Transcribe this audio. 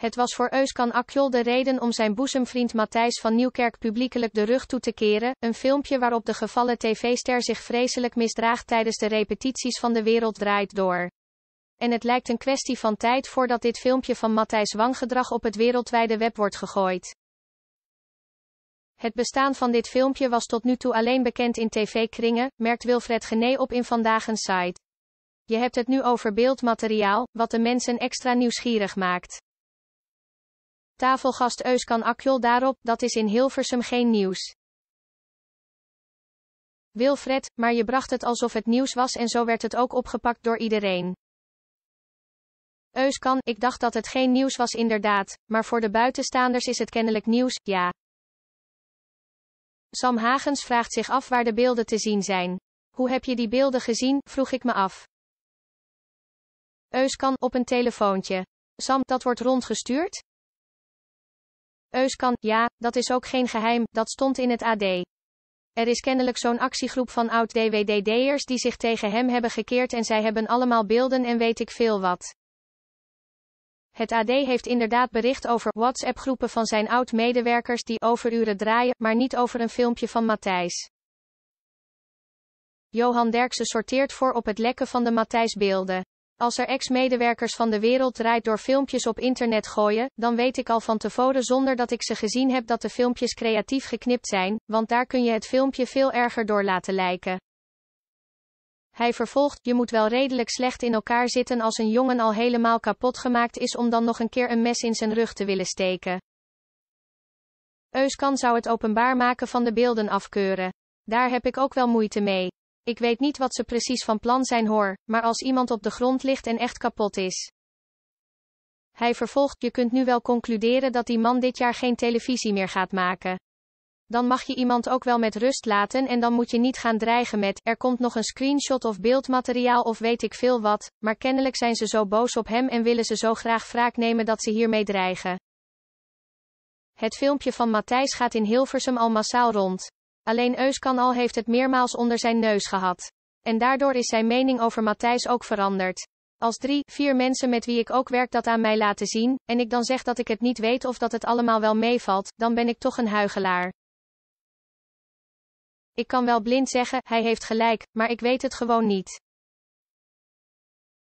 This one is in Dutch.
Het was voor Euskan Akjol de reden om zijn boezemvriend Matthijs van Nieuwkerk publiekelijk de rug toe te keren, een filmpje waarop de gevallen tv-ster zich vreselijk misdraagt tijdens de repetities van De Wereld Draait Door. En het lijkt een kwestie van tijd voordat dit filmpje van Matthijs Wanggedrag op het wereldwijde web wordt gegooid. Het bestaan van dit filmpje was tot nu toe alleen bekend in tv-kringen, merkt Wilfred Gené op in Vandaag een site. Je hebt het nu over beeldmateriaal, wat de mensen extra nieuwsgierig maakt. Tafelgast Euskan Akjol daarop, dat is in Hilversum geen nieuws. Wilfred, maar je bracht het alsof het nieuws was en zo werd het ook opgepakt door iedereen. Euskan, ik dacht dat het geen nieuws was inderdaad, maar voor de buitenstaanders is het kennelijk nieuws, ja. Sam Hagens vraagt zich af waar de beelden te zien zijn. Hoe heb je die beelden gezien, vroeg ik me af. Euskan, op een telefoontje. Sam, dat wordt rondgestuurd? Euskan, ja, dat is ook geen geheim, dat stond in het AD. Er is kennelijk zo'n actiegroep van oud-DWDD'ers die zich tegen hem hebben gekeerd en zij hebben allemaal beelden en weet ik veel wat. Het AD heeft inderdaad bericht over WhatsApp-groepen van zijn oud-medewerkers die overuren draaien, maar niet over een filmpje van Matthijs. Johan Derksen sorteert voor op het lekken van de Matthijs-beelden. Als er ex-medewerkers van de wereld draait door filmpjes op internet gooien, dan weet ik al van tevoren zonder dat ik ze gezien heb dat de filmpjes creatief geknipt zijn, want daar kun je het filmpje veel erger door laten lijken. Hij vervolgt, je moet wel redelijk slecht in elkaar zitten als een jongen al helemaal kapot gemaakt is om dan nog een keer een mes in zijn rug te willen steken. Euskan zou het openbaar maken van de beelden afkeuren. Daar heb ik ook wel moeite mee. Ik weet niet wat ze precies van plan zijn hoor, maar als iemand op de grond ligt en echt kapot is. Hij vervolgt, je kunt nu wel concluderen dat die man dit jaar geen televisie meer gaat maken. Dan mag je iemand ook wel met rust laten en dan moet je niet gaan dreigen met, er komt nog een screenshot of beeldmateriaal of weet ik veel wat, maar kennelijk zijn ze zo boos op hem en willen ze zo graag wraak nemen dat ze hiermee dreigen. Het filmpje van Matthijs gaat in Hilversum al massaal rond. Alleen Euskan al heeft het meermaals onder zijn neus gehad. En daardoor is zijn mening over Matthijs ook veranderd. Als drie, vier mensen met wie ik ook werk dat aan mij laten zien, en ik dan zeg dat ik het niet weet of dat het allemaal wel meevalt, dan ben ik toch een huigelaar. Ik kan wel blind zeggen, hij heeft gelijk, maar ik weet het gewoon niet.